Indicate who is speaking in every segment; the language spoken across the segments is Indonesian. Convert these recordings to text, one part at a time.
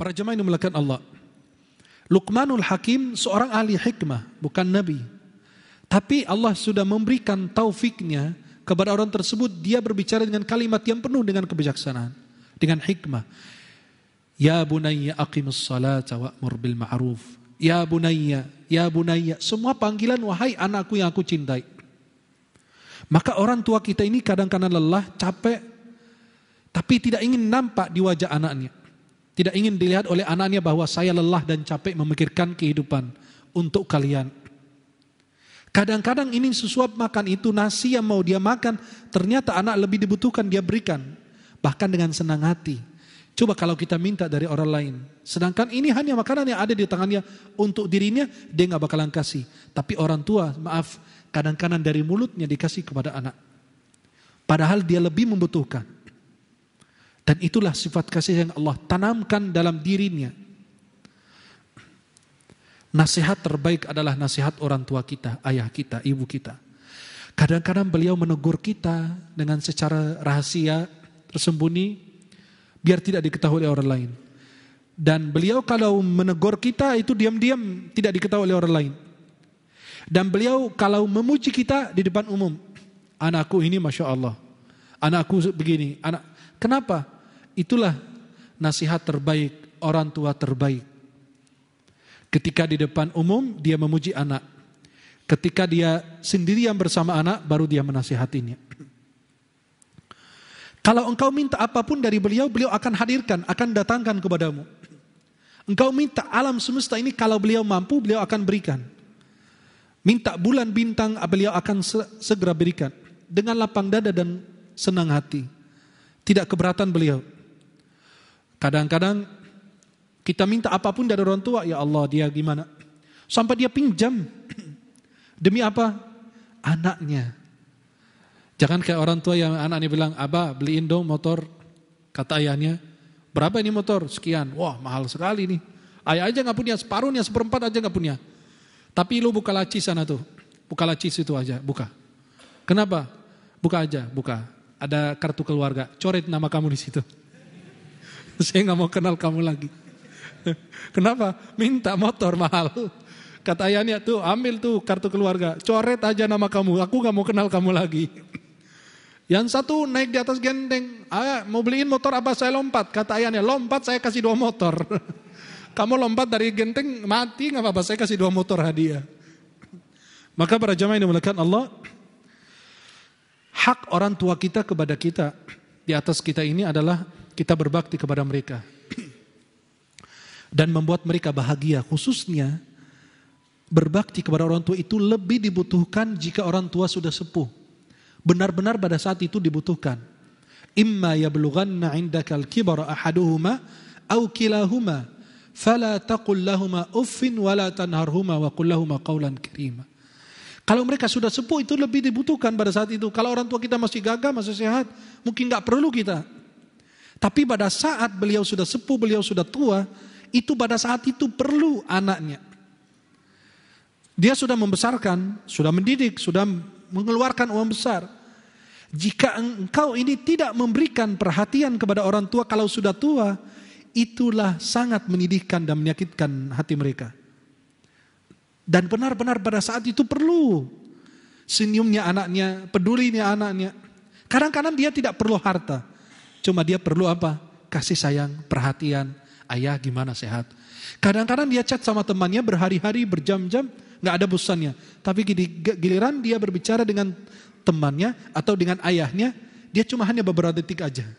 Speaker 1: Para jemaah yang dimuliakan Allah. Luqmanul Hakim seorang ahli hikmah, bukan nabi. Tapi Allah sudah memberikan taufiknya kepada orang tersebut dia berbicara dengan kalimat yang penuh dengan kebijaksanaan, dengan hikmah. Ya bunayya aqimus salata wa'mur bil ma'ruf. Ya bunayya, ya bunayya. Semua panggilan wahai anakku yang aku cintai. Maka orang tua kita ini kadang-kadang lelah, capek, tapi tidak ingin nampak di wajah anaknya. Tidak ingin dilihat oleh anaknya bahwa saya lelah dan capek memikirkan kehidupan untuk kalian. Kadang-kadang ini sesuap makan itu nasi yang mau dia makan, ternyata anak lebih dibutuhkan dia berikan. Bahkan dengan senang hati. Coba kalau kita minta dari orang lain. Sedangkan ini hanya makanan yang ada di tangannya untuk dirinya, dia nggak bakalan kasih. Tapi orang tua, maaf, kadang-kadang dari mulutnya dikasih kepada anak. Padahal dia lebih membutuhkan. Dan itulah sifat kasih yang Allah tanamkan dalam dirinya. Nasihat terbaik adalah nasihat orang tua kita, ayah kita, ibu kita. Kadang-kadang beliau menegur kita dengan secara rahasia, tersembunyi, biar tidak diketahui oleh orang lain. Dan beliau kalau menegur kita itu diam-diam tidak diketahui oleh orang lain. Dan beliau kalau memuji kita di depan umum, anakku ini masya Allah, anakku begini, anak Kenapa? Itulah nasihat terbaik, orang tua terbaik. Ketika di depan umum, dia memuji anak. Ketika dia sendiri yang bersama anak, baru dia menasihatinya. Kalau engkau minta apapun dari beliau, beliau akan hadirkan, akan datangkan kepadamu. Engkau minta alam semesta ini, kalau beliau mampu, beliau akan berikan. Minta bulan bintang, beliau akan segera berikan. Dengan lapang dada dan senang hati. Tidak keberatan beliau. Kadang-kadang kita minta apapun dari orang tua, ya Allah dia gimana? Sampai dia pinjam. Demi apa? Anaknya. Jangan kayak orang tua yang anaknya bilang, Abah beliin dong motor. Kata ayahnya, berapa ini motor? Sekian. Wah mahal sekali nih. Ayah aja gak punya, separuhnya, seperempat aja gak punya. Tapi lu buka laci sana tuh. Buka laci situ aja, buka. Kenapa? Buka aja, buka ada kartu keluarga, coret nama kamu di situ. Saya nggak mau kenal kamu lagi. Kenapa? Minta motor mahal. Kata ayahnya tuh ambil tuh kartu keluarga, coret aja nama kamu. Aku nggak mau kenal kamu lagi. Yang satu naik di atas genteng, ah, mau beliin motor apa saya lompat. Kata ayahnya lompat saya kasih dua motor. Kamu lompat dari genteng mati nggak apa-apa saya kasih dua motor hadiah. Maka para jamaah yang dimulakan Allah Hak orang tua kita kepada kita di atas kita ini adalah kita berbakti kepada mereka. Dan membuat mereka bahagia. Khususnya berbakti kepada orang tua itu lebih dibutuhkan jika orang tua sudah sepuh. Benar-benar pada saat itu dibutuhkan. Imma yablughanna indakal kibara ahaduhuma au kilahuma fala taqul lahuma uffin wala tanharhuma wa qul lahuma qawlan karima. Kalau mereka sudah sepuh itu lebih dibutuhkan pada saat itu. Kalau orang tua kita masih gagah, masih sehat, mungkin nggak perlu kita. Tapi pada saat beliau sudah sepuh, beliau sudah tua, itu pada saat itu perlu anaknya. Dia sudah membesarkan, sudah mendidik, sudah mengeluarkan uang besar. Jika engkau ini tidak memberikan perhatian kepada orang tua kalau sudah tua, itulah sangat menyedihkan dan menyakitkan hati mereka. Dan benar-benar pada saat itu perlu. Senyumnya anaknya, pedulinya anaknya. Kadang-kadang dia tidak perlu harta. Cuma dia perlu apa? Kasih sayang, perhatian. Ayah gimana sehat? Kadang-kadang dia chat sama temannya berhari-hari, berjam-jam. Gak ada bosannya. Tapi giliran dia berbicara dengan temannya atau dengan ayahnya, dia cuma hanya beberapa detik aja.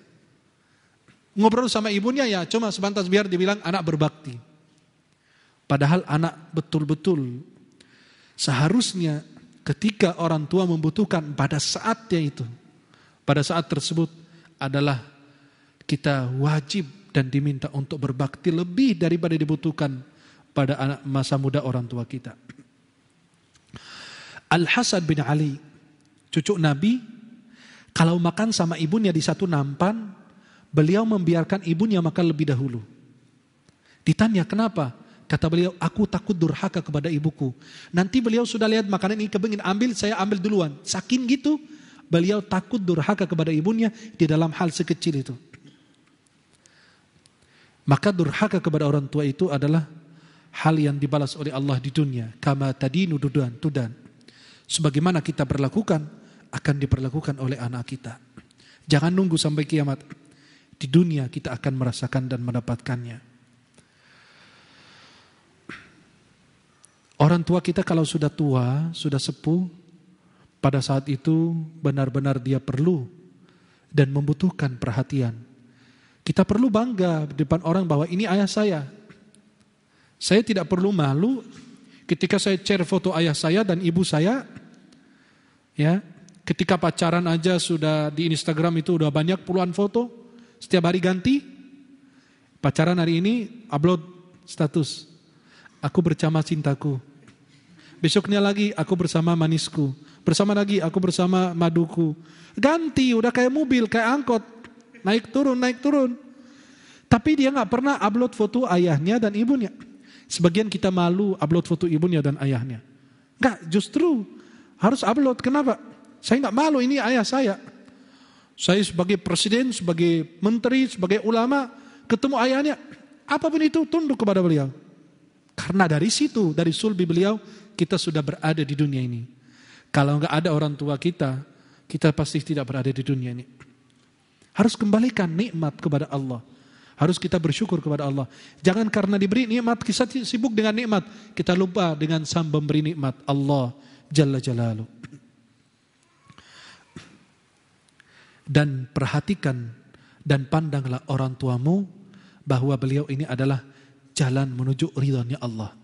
Speaker 1: Ngobrol sama ibunya ya cuma sebentar biar dibilang anak berbakti. Padahal anak betul-betul Seharusnya ketika orang tua membutuhkan pada saatnya itu, pada saat tersebut adalah kita wajib dan diminta untuk berbakti lebih daripada dibutuhkan pada anak masa muda orang tua kita. Al-Hasan bin Ali, cucu Nabi, kalau makan sama ibunya di satu nampan, beliau membiarkan ibunya makan lebih dahulu. Ditanya kenapa? Kata beliau, aku takut durhaka kepada ibuku. Nanti beliau sudah lihat makanan ini kepingin ambil, saya ambil duluan. Sakin gitu, beliau takut durhaka kepada ibunya di dalam hal sekecil itu. Maka durhaka kepada orang tua itu adalah hal yang dibalas oleh Allah di dunia. Kama tadi nududan, tudan. Sebagaimana kita berlakukan, akan diperlakukan oleh anak kita. Jangan nunggu sampai kiamat. Di dunia kita akan merasakan dan mendapatkannya. Orang tua kita kalau sudah tua, sudah sepuh, pada saat itu benar-benar dia perlu dan membutuhkan perhatian. Kita perlu bangga di depan orang bahwa ini ayah saya. Saya tidak perlu malu ketika saya share foto ayah saya dan ibu saya. Ya, ketika pacaran aja sudah di Instagram itu udah banyak puluhan foto, setiap hari ganti. Pacaran hari ini upload status. Aku bercama cintaku Besoknya lagi aku bersama manisku. Bersama lagi aku bersama maduku. Ganti, udah kayak mobil, kayak angkot. Naik turun, naik turun. Tapi dia nggak pernah upload foto ayahnya dan ibunya. Sebagian kita malu upload foto ibunya dan ayahnya. Enggak, justru harus upload. Kenapa? Saya nggak malu, ini ayah saya. Saya sebagai presiden, sebagai menteri, sebagai ulama, ketemu ayahnya, apapun itu tunduk kepada beliau. Karena dari situ, dari sulbi beliau, kita sudah berada di dunia ini. Kalau nggak ada orang tua kita, kita pasti tidak berada di dunia ini. Harus kembalikan nikmat kepada Allah. Harus kita bersyukur kepada Allah. Jangan karena diberi nikmat, kita sibuk dengan nikmat. Kita lupa dengan sang pemberi nikmat, Allah Jalla Jalalu. Dan perhatikan dan pandanglah orang tuamu bahwa beliau ini adalah jalan menuju ridhonya Allah.